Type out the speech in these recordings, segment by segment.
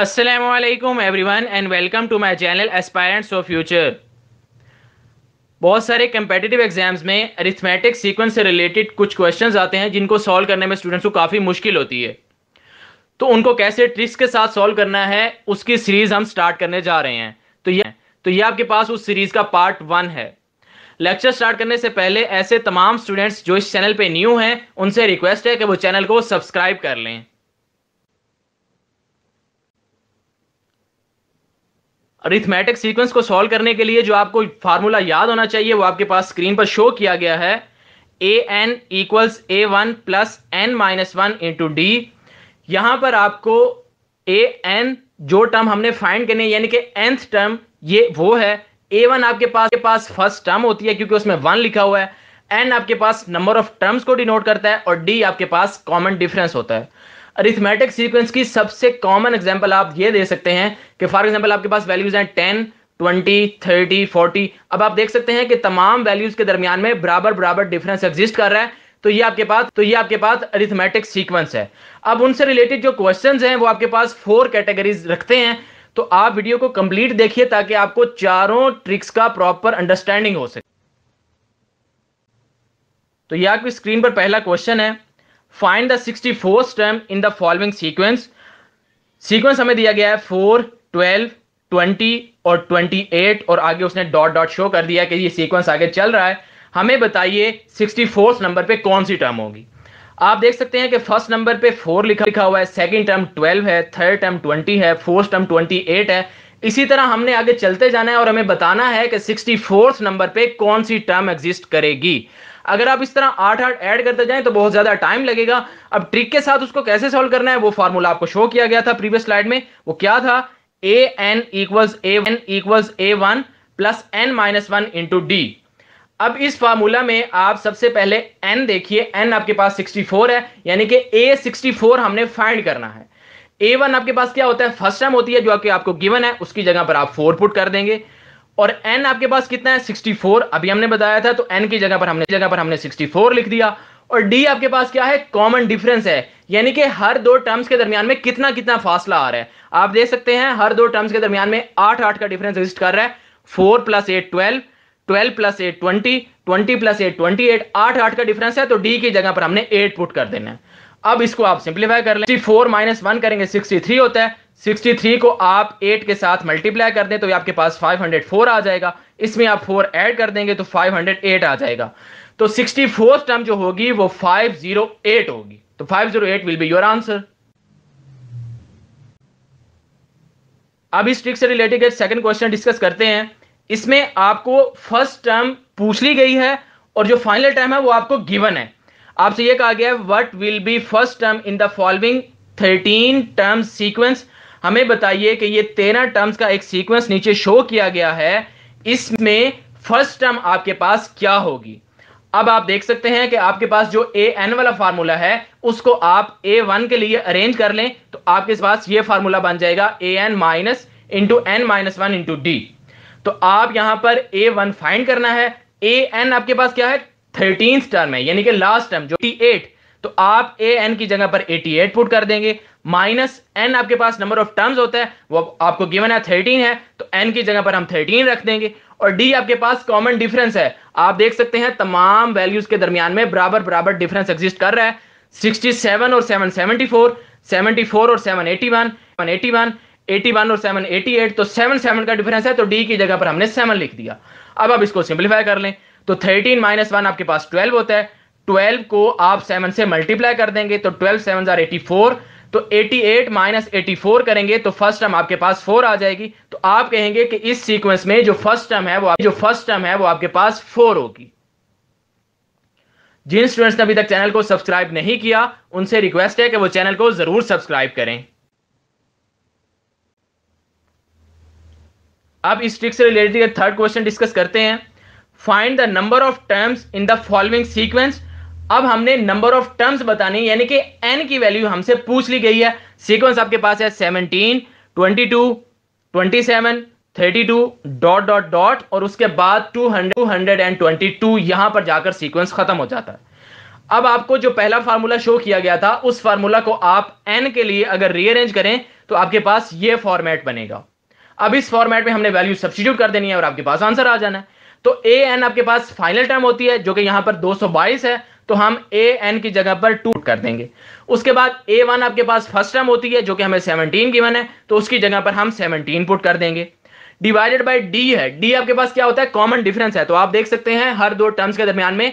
Aslam everyone and welcome to my channel aspirants of future बहुत सारे competitive exams में arithmetic sequence से related कुछ क्वेश्चन आते हैं जिनको सॉल्व करने में स्टूडेंट्स को काफ़ी मुश्किल होती है तो उनको कैसे ट्रिक्स के साथ सॉल्व करना है उसकी सीरीज़ हम स्टार्ट करने जा रहे हैं तो ये तो ये आपके पास उस सीरीज़ का पार्ट वन है लेक्चर स्टार्ट करने से पहले ऐसे तमाम स्टूडेंट्स जो इस चैनल पर न्यू हैं उनसे रिक्वेस्ट है कि वो चैनल को सब्सक्राइब कर लें अरिथमेटिक सीक्वेंस को सॉल्व करने के लिए जो आपको फार्मूला याद होना चाहिए वो आपके पास स्क्रीन पर शो किया गया है A N equals A one plus N minus one into D यहां पर आपको ए एन जो टर्म हमने फाइंड करनी है यानी कि एंथ टर्म ये वो है ए वन आपके पास के पास फर्स्ट टर्म होती है क्योंकि उसमें वन लिखा हुआ है एन आपके पास नंबर ऑफ टर्म्स को डिनोट करता है और डी आपके पास कॉमन डिफरेंस होता है अरिथमेटिक सीक्वेंस की सबसे कॉमन एग्जाम्पल आप ये दे सकते हैं कि फॉर एग्जाम्पल आपके पास वैल्यूज हैं टेन ट्वेंटी थर्टी फोर्टी अब आप देख सकते हैं कि तमाम वैल्यूज के दरमियान में बराबर बराबर डिफरेंस एग्जिस्ट कर रहा है तो ये आपके पास तो ये आपके पास अरिथमेटिक सीक्वेंस है अब उनसे रिलेटेड जो क्वेश्चंस हैं वो आपके पास फोर कैटेगरीज रखते हैं तो आप वीडियो को कंप्लीट देखिए ताकि आपको चारों ट्रिक्स का प्रॉपर अंडरस्टैंडिंग हो सके तो यह आपकी स्क्रीन पर पहला क्वेश्चन है find the sixty fourth term in the following sequence sequence हमें दिया गया है फोर ट्वेल्व ट्वेंटी और ट्वेंटी एट और आगे उसने डॉट डॉट शो कर दिया कि ये सीक्वेंस आगे चल रहा है हमें बताइए सिक्सटी फोर्थ नंबर पे कौन सी टर्म होगी आप देख सकते हैं कि फर्स्ट नंबर पे फोर लिखा लिखा हुआ है सेकंड टर्म ट्वेल्व है थर्ड टर्म ट्वेंटी है फोर्थ टर्म ट्वेंटी एट है इसी तरह हमने आगे चलते जाना है और हमें बताना है कि सिक्सटी फोर्थ नंबर पे कौन सी टर्म एग्जिस्ट करेगी अगर आप इस तरह आठ आठ ऐड करते जाएं तो बहुत ज्यादा टाइम लगेगा अब ट्रिक के साथ उसको कैसे सॉल्व करना है वो फॉर्मूला आपको शो किया गया था प्रीवियस स्लाइड में वो क्या था A N equals A one equals A one plus N minus one into D अब इस फार्मूला में आप सबसे पहले एन देखिए एन आपके पास सिक्सटी फोर है यानी कि ए सिक्सटी फोर हमने फाइंड करना है ए वन आपके पास क्या होता है फर्स्ट टाइम होती है जो आपके आपको गिवन है उसकी जगह पर आप फोर पुट कर देंगे और एन आपके पास कितना है 64 अभी हमने बताया था तो एन की जगह पर हमने जगह पर हमने 64 लिख दिया और डी आपके पास क्या है कॉमन डिफरेंस है यानी कि हर दो टर्म्स के दरमियान में कितना कितना फासला आ रहा है आप देख सकते हैं हर दो टर्म्स के दरमियान में आठ आठ का डिफरेंस एग्जिस्ट कर रहा है four plus eight twelve twelve plus eight twenty twenty plus eight twenty eight आठ आठ का डिफरेंस है तो डी की जगह पर हमने एट पुट कर देना है अब इसको आप सिंप्लीफाई कर लें फोर माइनस वन करेंगे सिक्सटी थ्री होता है 63 को आप 8 के साथ मल्टीप्लाई कर दें तो आपके पास 504 आ जाएगा इसमें आप 4 ऐड कर देंगे तो 508 आ जाएगा तो 64 टर्म जो होगी वो 508 होगी तो 508 विल बी योर आंसर अब इस ट्रिक से रिलेटेड सेकंड क्वेश्चन डिस्कस करते हैं इसमें आपको फर्स्ट टर्म पूछ ली गई है और जो फाइनल टर्म है वो आपको गिवन है आपसे ये कहा गया है what will be first term in the following thirteen term sequence हमें बताइए कि ये तेरह टर्म्स का एक सीक्वेंस नीचे शो किया गया है इसमें फर्स्ट टर्म आपके पास क्या होगी अब आप देख सकते हैं कि आपके पास जो ए एन वाला फार्मूला है उसको आप ए वन के लिए अरेंज कर लें तो आपके पास ये फार्मूला बन जाएगा A N minus into N minus one into D तो आप यहां पर ए वन फाइंड करना है ए एन आपके पास क्या है थर्टीन टर्म है यानी कि लास्ट टर्म जो एट तो आप ए एन की जगह पर एटी एट पुट कर देंगे माइनस एन आपके पास नंबर ऑफ टर्म्स होता है वो आपको गिवन है थर्टीन है तो एन की जगह पर हम थर्टीन रख देंगे और डी आपके पास कॉमन डिफरेंस है आप देख सकते हैं तमाम वैल्यूज के दरमियान में बराबर बराबर डिफरेंस एग्जिस्ट कर रहा है सिक्सटी सेवन और seven seventy four seventy four और seven eighty eighty one one eighty one और सेवन एटी एट तो सेवन सेवन का डिफरेंस है तो डी की जगह पर हमने सेवन लिख दिया अब आप इसको सिंप्लीफाई कर लें तो थर्टीन माइनस वन आपके पास ट्वेल्व होता है ट्वेल्व को आप सेवन से मल्टीप्लाई कर देंगे तो twelve seven are eighty four तो 88 एट माइनस एटी करेंगे तो फर्स्ट टर्म आपके पास 4 आ जाएगी तो आप कहेंगे कि इस सीक्वेंस में जो फर्स्ट टर्म है वो जो फर्स्ट टर्म है वो आपके पास 4 होगी जिन स्टूडेंट्स ने अभी तक चैनल को सब्सक्राइब नहीं किया उनसे रिक्वेस्ट है कि वो चैनल को जरूर सब्सक्राइब करें अब इस ट्रिक से रिलेटेड थर्ड क्वेश्चन डिस्कस करते हैं find the number of terms in the following sequence अब हमने नंबर ऑफ टर्म्स बतानी यानी कि एन की वैल्यू हमसे पूछ ली गई है सीक्वेंस आपके पास है seventeen twenty two twenty seven thirty two dot dot dot और उसके बाद two hundred hundred and twenty two यहां पर जाकर सीक्वेंस खत्म हो जाता है अब आपको जो पहला फार्मूला शो किया गया था उस फार्मूला को आप एन के लिए अगर रीअरेंज करें तो आपके पास ये फॉर्मेट बनेगा अब इस फॉर्मेट में हमने वैल्यू सब्सिट्यूट कर देनी है और आपके पास आंसर आ जाना है तो ए एन आपके पास फाइनल टर्म होती है जो कि यहां पर 222 है तो हम ए एन की जगह पर टूट कर देंगे उसके बाद ए वन आपके पास फर्स्ट टर्म होती है जो कि हमें सेवनटीन की है तो उसकी जगह पर हम सेवनटीन पुट कर देंगे डिवाइडेड बाई डी है डी आपके पास क्या होता है कॉमन डिफरेंस है तो आप देख सकते हैं हर दो टर्म्स के दरमियान में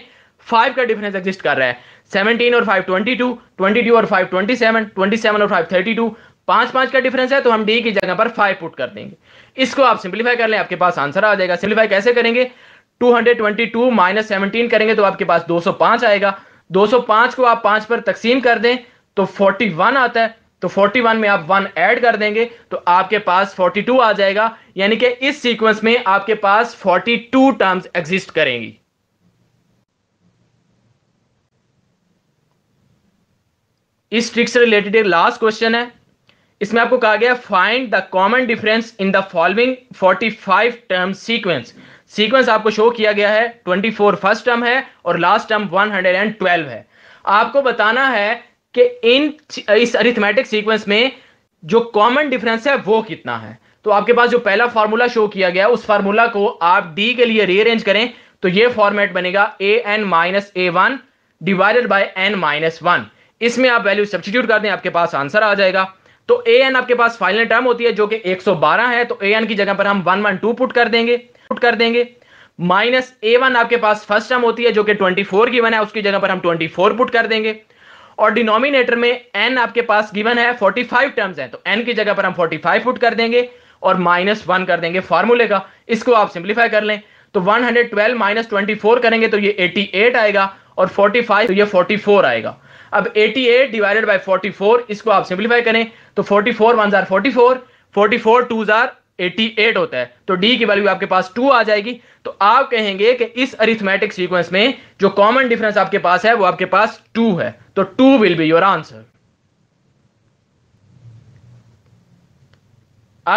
फाइव का डिफरेंस एग्जिस्ट कर रहा है 17 और 5 22, 22 और 5 27, 27 और 5 32, पांच पांच का डिफरेंस है तो हम डी की जगह पर फाइव पुट कर देंगे इसको आप सिंप्लीफाई कर लें आपके पास आंसर आ जाएगा सिंप्लीफाई कैसे करेंगे 222 माइनस सेवनटीन करेंगे तो आपके पास 205 आएगा 205 को आप पांच पर तकसीम कर दें तो 41 आता है तो 41 में आप वन ऐड कर देंगे तो आपके पास 42 आ जाएगा यानी कि इस सीक्वेंस में आपके पास 42 टर्म्स एग्जिस्ट करेंगी इस ट्रिक से रिलेटेड एक लास्ट क्वेश्चन है इसमें आपको कहा गया find the common difference in the following 45 term sequence sequence आपको शो किया गया है 24 फर्स्ट टर्म है और लास्ट टर्म 112 है आपको बताना है कि इन इस अरिथमेटिक सीक्वेंस में जो कॉमन डिफरेंस है वो कितना है तो आपके पास जो पहला फार्मूला शो किया गया उस फार्मूला को आप डी के लिए रीअरेंज करें तो ये फॉर्मेट बनेगा A N minus A one divided by N minus one इसमें आप वैल्यू सब्सटीट्यूट कर दें आपके पास आंसर आ जाएगा तो ए एन आपके पास फाइनल टर्म होती है जो कि 112 है तो ए एन की जगह पर हम 112 पुट कर देंगे पुट कर देंगे माइनस ए वन आपके पास फर्स्ट टर्म होती है जो कि 24 गिवन है उसकी जगह पर हम 24 पुट कर देंगे और डिनोमिनेटर में एन आपके पास गिवन है 45 टर्म्स है तो एन की जगह पर हम 45 पुट कर देंगे और माइनस वन कर देंगे फार्मूले का इसको आप सिंप्लीफाई कर लें तो ट्वेल्व माइनस फोर करेंगे तो ये एट आएगा और फोर्टी तो ये फोर आएगा अब 88 डिवाइडेड बाय 44 इसको आप सिंप्लीफाई करें तो 44 फोर वन जार forty four forty four two जार एटी होता है तो डी की वैल्यू आपके पास टू आ जाएगी तो आप कहेंगे कि इस अरिथमेटिक सीक्वेंस में जो कॉमन डिफरेंस आपके पास है वो आपके पास टू है तो two will be your answer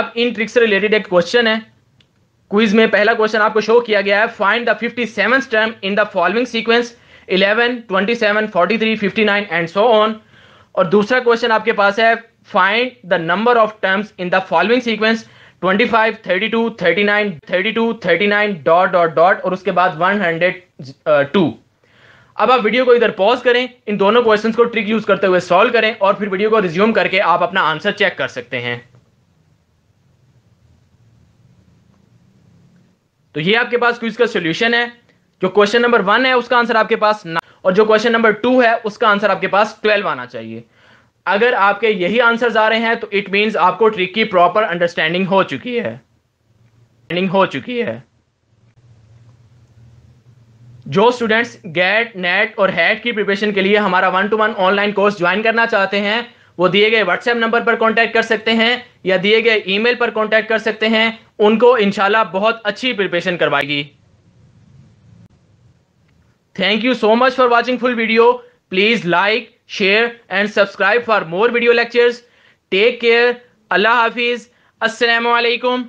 अब इन ट्रिक्स से रिलेटेड एक क्वेश्चन है क्विज में पहला क्वेश्चन आपको शो किया गया है find the fifty seven term in the following sequence eleven twenty seven forty three fifty nine and so on और दूसरा क्वेश्चन आपके पास है find the number of terms in the following sequence nine thirty two thirty nine dot dot dot और उसके बाद one hundred to अब आप वीडियो को इधर पॉज करें इन दोनों क्वेश्चन को ट्रिक यूज करते हुए सॉल्व करें और फिर वीडियो को रिज्यूम करके आप अपना आंसर चेक कर सकते हैं तो ये आपके पास क्विज का सोल्यूशन है जो क्वेश्चन नंबर वन है उसका आंसर आपके पास ना और जो क्वेश्चन नंबर टू है उसका आंसर आपके पास ट्वेल्व आना चाहिए अगर आपके यही आंसर आ रहे हैं तो इट मीन आपको ट्रिक की प्रॉपर अंडरस्टैंडिंग हो चुकी है हो चुकी है जो स्टूडेंट्स गेट नेट और हैट की प्रिपरेशन के लिए हमारा one to one online course join करना चाहते हैं वो दिए गए व्हाट्सएप नंबर पर कांटेक्ट कर सकते हैं या दिए गए ईमेल पर कांटेक्ट कर सकते हैं उनको इंशाल्लाह बहुत अच्छी प्रिपरेशन करवाएगी Thank you so much for watching full video. Please like, share and subscribe for more video lectures. Take care. Allah Hafiz. Assalamu alaikum.